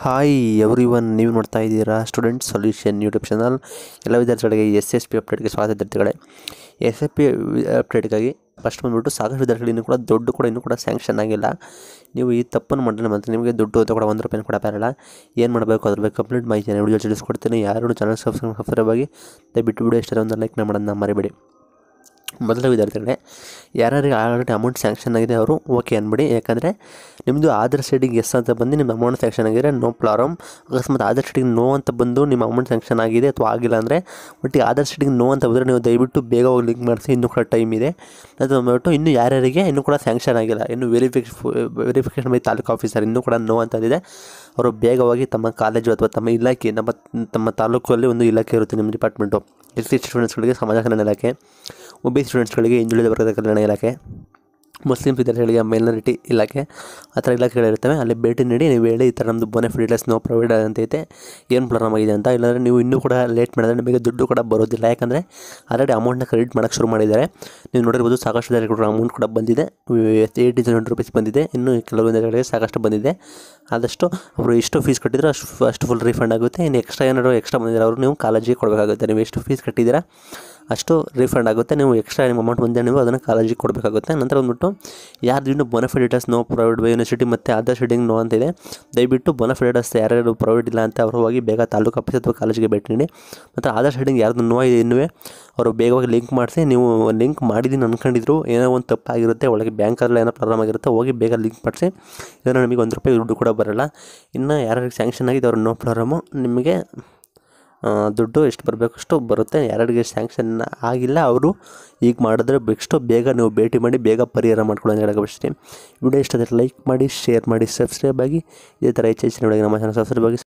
hi every one ನೀವು ನೋಡ್ತಾ ಇದ್ದೀರಾ ಸ್ಟೂಡೆಂಟ್ ಸೊಲ್ಯೂಷನ್ ಯೂಟ್ಯೂಬ್ ಚಾನಲ್ ಎಲ್ಲ ವಿದ್ಯಾರ್ಥಿಗಳಿಗೆ ಎಸ್ ಎಸ್ ಪಿ ಅಪ್ಡೇಟ್ಗೆ ಸ್ವಾಗತ ವಿದ್ಯಾರ್ಥಿಗಳೇ ಎಸ್ ಎಸ್ ಪಿ ಅಪ್ಡೇಟ್ಗಾಗಿ ಫಸ್ಟ್ ಬಂದುಬಿಟ್ಟು ಸಾಕಷ್ಟು ವಿದ್ಯಾರ್ಥಿಗಳು ಇನ್ನೂ ಕೂಡ ದುಡ್ಡು ಕೂಡ ಇನ್ನೂ ಕೂಡ ಸ್ಯಾಂಕ್ಷನ್ ಆಗಿಲ್ಲ ನೀವು ಈ ತಪ್ಪನ್ನು ಮಾಡಿದ್ರೆ ಮತ್ತು ನಿಮಗೆ ದುಡ್ಡು ಕೂಡ ಒಂದು ರೂಪಾಯಿ ಕೂಡ ಬರಲ್ಲ ಏನು ಮಾಡಬೇಕು ಅದ್ರ ಬಗ್ಗೆ ಕಂಪ್ಲೀಟ್ ಮಾಹಿತಿಯನ್ನು ವಿಡಿಯೋ ತಿಳಿಸ್ಕೊಡ್ತೀನಿ ಯಾರು ಚಾನಲ್ ಸಬ್ಸ್ಕ್ರೈಬ್ ಸಬ್ಸ್ಕ್ರೈಬ್ ಆಗಿ ದಯವಿಟ್ಟು ವಿಡಿಯೋ ಇಷ್ಟ ಒಂದು ಲೈಕ್ನ ಮಾಡೋದನ್ನ ಮರಿಬೇಡಿ ಮೊದಲ ವಿದ್ಯಾರ್ಥಿಗಳೇ ಯಾರ್ಯಾರಿಗೆ ಆಲ್ರೆಡಿ ಅಮೌಂಟ್ ಸ್ಯಾಂಕ್ಷನ್ ಆಗಿದೆ ಅವರು ಓಕೆ ಅನ್ಬಿಡಿ ಯಾಕಂದರೆ ನಿಮ್ಮದು ಆಧಾರ್ ಸೈಡಿಗೆ ಎಸ್ ಅಂತ ಬಂದು ನಿಮ್ಮ ಅಮೌಂಟ್ ಸ್ಯಾಂಕ್ಷನ್ ಆಗಿದೆ ನೋ ಪ್ರಾಬ್ಲಮ್ ಅಕಸ್ಮಾತ್ ಆಧಾರ್ ಸೈಡಿಗೆ ನೋ ಅಂತ ಬಂದು ನಿಮ್ಮ ಅಮೌಂಟ್ ಸ್ಯಾಂಕ್ಷನ್ ಆಗಿದೆ ಅಥವಾ ಆಗಿಲ್ಲ ಅಂದರೆ ಬಟ್ ಆಧಾರ್ ಸೈಡಿಗೆ ನೋ ಅಂತ ಬಂದರೆ ನೀವು ದಯವಿಟ್ಟು ಬೇಗ ಹೋಗಿ ಲಿಂಕ್ ಮಾಡಿಸಿ ಇನ್ನೂ ಕೂಡ ಟೈಮ್ ಇದೆ ಅದು ಬಂದ್ಬಿಟ್ಟು ಇನ್ನು ಯಾರ್ಯಾರಿಗೆ ಇನ್ನೂ ಕೂಡ ಸ್ಯಾಂಕ್ಷನ್ ಆಗಿಲ್ಲ ಇನ್ನು ವೆರಿಫಿಕೇಶ್ ವೆರಿಫಿಕೇಶನ್ ಬೈ ತಾಲೂಕು ಆಫೀಸರ್ ಇನ್ನೂ ಕೂಡ ನೋ ಅಂತಂದಿದೆ ಅವರು ಬೇಗವಾಗಿ ತಮ್ಮ ಕಾಲೇಜು ಅಥವಾ ತಮ್ಮ ಇಲಾಖೆ ನಮ್ಮ ತಮ್ಮ ತಾಲೂಕಲ್ಲಿ ಒಂದು ಇಲಾಖೆ ಇರುತ್ತೆ ನಿಮ್ಮ ಡಿಪಾರ್ಟ್ಮೆಂಟು ಎಸ್ ಸಿ ಸ್ಟೂಡೆಂಟ್ಸ್ಗಳಿಗೆ ಸಮಾಜ ಕಲ್ಯಾಣ ಇಲಾಖೆ ಒ ಬಿ ಸ್ಟೂಡೆಂಟ್ಸ್ಗಳಿಗೆ ಹಿಂದುಳಿದ ವರ್ಗದ ಕಲ್ಯಾಣ ಇಲಾಖೆ ಮುಸ್ಲಿಂ ವಿದ್ಯಾರ್ಥಿಗಳಿಗೆ ಮೈನಾರಿಟಿ ಇಲಾಖೆ ಆ ಥರ ಇಲಾಖೆಗಳಿರ್ತವೆ ಅಲ್ಲಿ ಭೇಟಿ ನೀಡಿ ನೀವು ಹೇಳಿ ಈ ಥರ ನಮ್ಮದು ಬೋನೆಫಿಟ್ ನೋ ಪ್ರೊವೈಡ್ ಐತೆ ಏನು ಪ್ರಾಬ್ಲಮ್ ಆಗಿದೆ ಅಂತ ಇಲ್ಲಾಂದರೆ ನೀವು ಇನ್ನೂ ಕೂಡ ಲೇಟ್ ಮಾಡಿದ್ರೆ ನಿಮಗೆ ದುಡ್ಡು ಕೂಡ ಬರೋದಿಲ್ಲ ಯಾಕಂದರೆ ಆಲ್ರೆಡಿ ಅಮೌಂಟ್ನ ಕ್ರೆಡಿಟ್ ಮಾಡೋಕ್ಕೆ ಶುರು ಮಾಡಿದ್ದಾರೆ ನೀವು ನೋಡಿರ್ಬೋದು ಸಾಕಷ್ಟು ಜನರಿಗೆ ಅಮೌಂಟ್ ಕೂಡ ಬಂದಿದೆ ಏಯ್ಟ್ ಹಂಡ್ರೆಡ್ ರುಪೀಸ್ ಬಂದಿದೆ ಇನ್ನು ಕೆಲವು ಜನಗಳಿಗೆ ಸಾಕಷ್ಟು ಬಂದಿದೆ ಆದಷ್ಟು ಅವರು ಎಷ್ಟು ಫೀಸ್ ಕಟ್ಟಿದ್ರೆ ಅಷ್ಟು ಅಷ್ಟು ಫುಲ್ ರೀಫಂಡ್ ಆಗುತ್ತೆ ಇನ್ನು ಎಕ್ಸ್ಟ್ರಾ ಏನಾದರೂ ಎಕ್ಸ್ಟ್ರಾ ಬಂದಿದ್ದಾರೆ ಅವರು ನೀವು ಕಾಲೇಜಿಗೆ ಕೊಡಬೇಕಾಗುತ್ತೆ ನೀವು ಎಷ್ಟು ಫೀಸ್ ಕಟ್ಟಿದ್ದೀರಾ ಅಷ್ಟು ರೀಫಂಡ್ ಆಗುತ್ತೆ ನೀವು ಎಕ್ಸ್ಟ್ರಾ ನಿಮ್ಮ ಅಮೌಂಟ್ ಮುಂದೆ ನೀವು ಅದನ್ನು ಕಾಲೇಜಿಗೆ ಕೊಡಬೇಕಾಗುತ್ತೆ ನಂತರ ಬಂದುಬಿಟ್ಟು ಯಾರ್ದು ಇನ್ನು bonafide no provide by university ಮತ್ತು ಅದರ್ ಶೆಡಿಂಗ್ ನೋ ಅಂತಿದೆ ದಯವಿಟ್ಟು ಬೊನಫಿಟ್ ಡೇಟಸ್ ಯಾರ್ಯಾರು ಪ್ರೊವೈಡ್ ಇಲ್ಲ ಅಂತ ಅವರು ಹೋಗಿ ಬೇಗ ತಾಲೂಕು ಆಫೀಸ್ ಅಥವಾ ಕಾಲೇಜಿಗೆ ಭೇಟಿ ನೀಡಿ ಮತ್ತು ಆಧಾರ್ ಶೆಡಿಂಗ್ ಯಾರ್ದು ನೋ ಇದೆ ಇನ್ನೂ ಅವರು ಬೇಗವಾಗಿ ಲಿಂಕ್ ಮಾಡಿಸಿ ನೀವು ಲಿಂಕ್ ಮಾಡಿದ್ದೀನಿ ಅಂದ್ಕೊಂಡಿದ್ರು ಏನೋ ಒಂದು ತಪ್ಪಾಗಿರುತ್ತೆ ಒಳಗೆ ಬ್ಯಾಂಕಲ್ಲಿ ಏನೋ ಪ್ರಾಬ್ಲಮ್ ಆಗಿರುತ್ತೆ ಹೋಗಿ ಬೇಗ ಲಿಂಕ್ ಮಾಡಿಸಿ ಇದನ್ನು ನಿಮಗೆ ಒಂದು ರೂಪಾಯಿ ದುಡ್ಡು ಕೂಡ ಬರಲ್ಲ ಇನ್ನು ಯಾರ್ಯಾರಿಗೆ ಸ್ಯಾಂಕ್ಷನ್ ಆಗಿದೆ ಅವ್ರ ನೋ ಪ್ರಾಬ್ಲಮು ನಿಮಗೆ ದುಡ್ಡು ಎಷ್ಟು ಬರಬೇಕು ಅಷ್ಟು ಬರುತ್ತೆ ಯಾರಿಗೆ ಸ್ಯಾಂಕ್ಷನ್ ಆಗಿಲ್ಲ ಅವರು ಈಗ ಮಾಡಿದ್ರೆ ಬೆಕ್ಸ್ಟು ಬೇಗ ನೀವು ಭೇಟಿ ಮಾಡಿ ಬೇಗ ಪರಿಹಾರ ಮಾಡ್ಕೊಳ್ಳೋ ಹೇಳಕ್ಕೆ ಬಯಸ್ತೀನಿ ವಿಡಿಯೋ ಇಷ್ಟ ಲೈಕ್ ಮಾಡಿ ಶೇರ್ ಮಾಡಿ ಸಬ್ಸ್ಕ್ರೈಬ್ ಆಗಿ ಇದೇ ಥರ ಹೆಚ್ಚು ಹೆಚ್ಚಿನ ನಮ್ಮ ಚಾನಲ್ ಸಬ್ಸ್ಕ್ರೈಬ್ ಆಗಿ